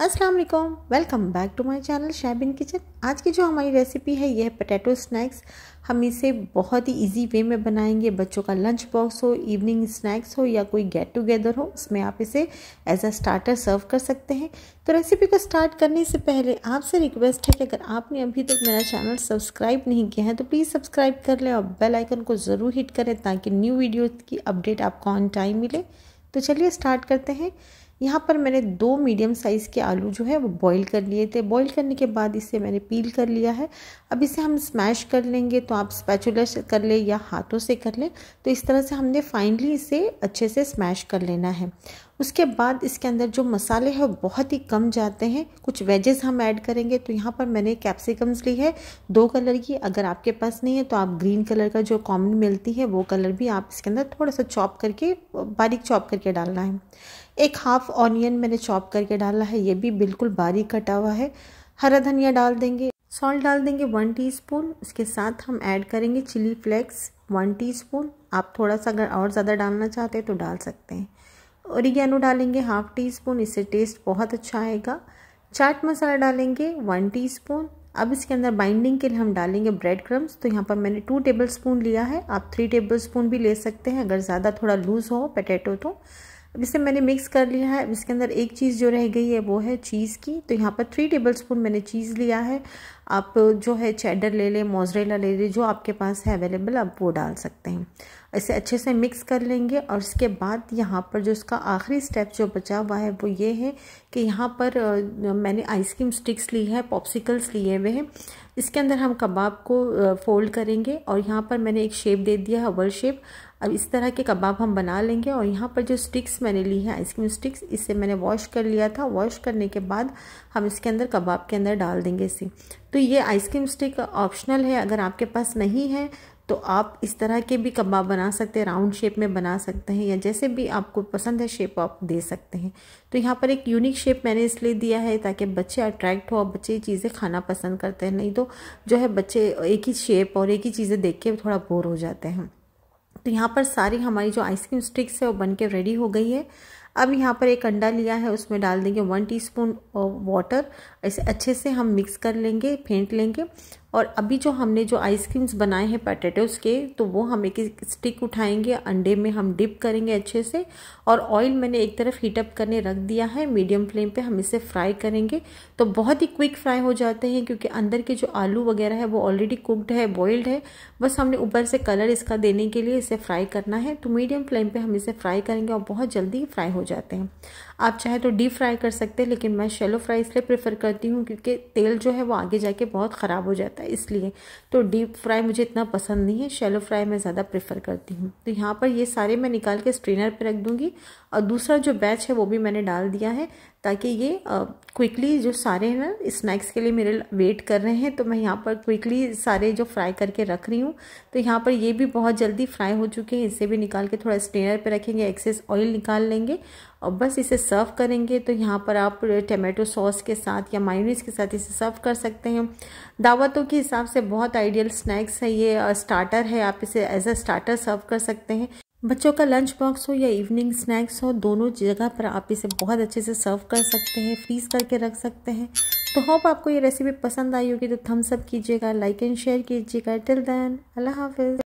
अस्सलाम वालेकुम welcome back to my channel Shabin kitchen आज की जो हमारी रेसिपी है यह है पटेटो स्नैक्स हम इसे बहुत ही इजी वे में बनाएंगे बच्चों का लंच बॉक्स हो इवनिंग स्नैक्स हो या कोई गेट टुगेदर हो उसमें आप इसे एज अ स्टार्टर सर्व कर सकते हैं तो रेसिपी को स्टार्ट करने से पहले आपसे रिक्वेस्ट है कि अगर आपने अभी तक मेरा चैनल सब्सक्राइब नहीं किया है तो प्लीज़ सब्सक्राइब कर लें और बेल आइकन को ज़रूर हिट करें ताकि न्यू वीडियो की अपडेट आपको ऑन टाइम मिले तो चलिए स्टार्ट करते हैं यहाँ पर मैंने दो मीडियम साइज़ के आलू जो है वो बॉईल कर लिए थे बॉईल करने के बाद इसे मैंने पील कर लिया है अब इसे हम स्मैश कर लेंगे तो आप स्पैचुलर से कर लें या हाथों से कर लें तो इस तरह से हमने फाइनली इसे अच्छे से स्मैश कर लेना है उसके बाद इसके अंदर जो मसाले हैं वो बहुत ही कम जाते हैं कुछ वेजेस हम ऐड करेंगे तो यहाँ पर मैंने कैप्सिकम्स ली है दो कलर की अगर आपके पास नहीं है तो आप ग्रीन कलर का जो कॉमन मिलती है वो कलर भी आप इसके अंदर थोड़ा सा चॉप करके बारीक चॉप करके डालना है एक हाफ ऑनियन मैंने चॉप करके डाला है ये भी बिल्कुल बारीक कटा हुआ है हरा धनिया डाल देंगे सॉल्ट डाल देंगे वन टीस्पून उसके साथ हम ऐड करेंगे चिली फ्लेक्स वन टीस्पून आप थोड़ा सा अगर और ज़्यादा डालना चाहते हैं तो डाल सकते हैं ओरिगेनो डालेंगे हाफ टी स्पून इससे टेस्ट बहुत अच्छा आएगा चाट मसाला डालेंगे वन टी स्पून अब इसके अंदर बाइंडिंग के लिए हम डालेंगे ब्रेड क्रम्स तो यहाँ पर मैंने टू टेबल स्पून लिया है आप थ्री टेबल स्पून भी ले सकते हैं अगर ज़्यादा थोड़ा लूज़ हो पटेटो तो अब इसे मैंने मिक्स कर लिया है अब इसके अंदर एक चीज़ जो रह गई है वो है चीज़ की तो यहाँ पर थ्री टेबल स्पून मैंने चीज़ लिया है आप जो है चैडर ले लें मोजरेला ले लें जो आपके पास है अवेलेबल आप वो डाल सकते हैं इसे अच्छे से मिक्स कर लेंगे और इसके बाद यहाँ पर जो इसका आखिरी स्टेप जो बचा हुआ है वो ये है कि यहाँ पर मैंने आइसक्रीम स्टिक्स ली है पॉप्सिकल्स लिए हुए हैं इसके अंदर हम कबाब को फोल्ड करेंगे और यहाँ पर मैंने एक शेप दे दिया है ओवल शेप अब इस तरह के कबाब हम बना लेंगे और यहाँ पर जो स्टिक्स मैंने ली है आइसक्रीम स्टिक्स इसे मैंने वॉश कर लिया था वॉश करने के बाद हम इसके अंदर कबाब के अंदर डाल देंगे इसे तो ये आइसक्रीम स्टिक ऑप्शनल है अगर आपके पास नहीं है तो आप इस तरह के भी कबाब बना सकते हैं राउंड शेप में बना सकते हैं या जैसे भी आपको पसंद है शेप आप दे सकते हैं तो यहाँ पर एक यूनिक शेप मैंने इसलिए दिया है ताकि बच्चे अट्रैक्ट हो और बच्चे ये चीज़ें खाना पसंद करते हैं नहीं तो जो है बच्चे एक ही शेप और एक ही चीज़ें देख के थोड़ा बोर हो जाते हैं तो यहाँ पर सारी हमारी जो आइसक्रीम स्टिक्स है वो बन के रेडी हो गई है अब यहाँ पर एक अंडा लिया है उसमें डाल देंगे वन टीस्पून वाटर इसे अच्छे से हम मिक्स कर लेंगे फेंट लेंगे और अभी जो हमने जो आइसक्रीम्स बनाए हैं पटेटोस के तो वो हम एक स्टिक उठाएंगे अंडे में हम डिप करेंगे अच्छे से और ऑयल मैंने एक तरफ हीटअप करने रख दिया है मीडियम फ्लेम पे हम इसे फ्राई करेंगे तो बहुत ही क्विक फ्राई हो जाते हैं क्योंकि अंदर के जो आलू वगैरह है वो ऑलरेडी कुकड है बॉइल्ड है बस हमने ऊपर से कलर इसका देने के लिए इसे फ्राई करना है तो मीडियम फ्लेम पर हम इसे फ्राई करेंगे और बहुत जल्दी फ्राई हो जाते हैं आप चाहे तो डीप फ्राई कर सकते हैं लेकिन मैं शेलो फ्राई इसलिए प्रेफर करती हूँ क्योंकि तेल जो है वो आगे जाके बहुत ख़राब हो जाता है लगता है इसलिए तो डीप फ्राई मुझे इतना पसंद नहीं है शेलो फ्राई मैं ज़्यादा प्रेफर करती हूँ तो यहाँ पर ये सारे मैं निकाल के स्ट्रेनर पर रख दूँगी और दूसरा जो बैच है वो भी मैंने डाल दिया है ताकि ये क्विकली जो सारे ना स्नैक्स के लिए मेरे वेट कर रहे हैं तो मैं यहाँ पर क्विकली सारे जो फ्राई करके रख रही हूँ तो यहाँ पर ये भी बहुत जल्दी फ्राई हो चुके हैं इसे भी निकाल के थोड़ा स्टेनर पे रखेंगे एक्सेस ऑयल निकाल लेंगे और बस इसे सर्व करेंगे तो यहाँ पर आप टमाटो सॉस के साथ या मायूनीस के साथ इसे सर्व कर सकते हैं दावतों के हिसाब से बहुत आइडियल स्नैक्स है ये स्टार्टर है आप इसे एज अ स्टार्टर सर्व कर सकते हैं बच्चों का लंच बॉक्स हो या इवनिंग स्नैक्स हो दोनों जगह पर आप इसे बहुत अच्छे से सर्व कर सकते हैं फ्रीज करके रख सकते हैं तो होप आपको ये रेसिपी पसंद आई होगी तो थम्सअप कीजिएगा लाइक एंड शेयर कीजिएगा टिल देन अल्लाह हाफिज़